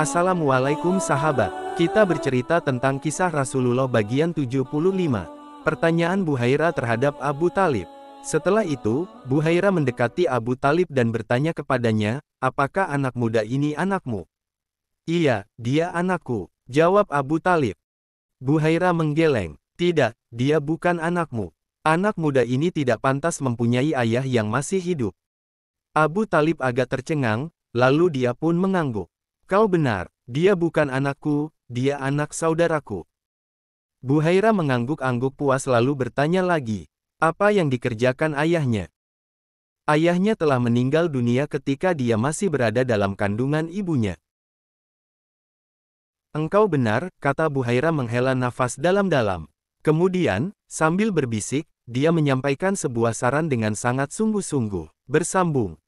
Assalamualaikum sahabat, kita bercerita tentang kisah Rasulullah bagian 75. Pertanyaan Haira terhadap Abu Talib. Setelah itu, Bu Haira mendekati Abu Talib dan bertanya kepadanya, apakah anak muda ini anakmu? Iya, dia anakku, jawab Abu Talib. Bu Haira menggeleng, tidak, dia bukan anakmu. Anak muda ini tidak pantas mempunyai ayah yang masih hidup. Abu Talib agak tercengang, lalu dia pun mengangguk. Kau benar, dia bukan anakku, dia anak saudaraku. Bu Haira mengangguk-angguk puas lalu bertanya lagi, apa yang dikerjakan ayahnya? Ayahnya telah meninggal dunia ketika dia masih berada dalam kandungan ibunya. Engkau benar, kata Bu Haira menghela nafas dalam-dalam. Kemudian, sambil berbisik, dia menyampaikan sebuah saran dengan sangat sungguh-sungguh. Bersambung.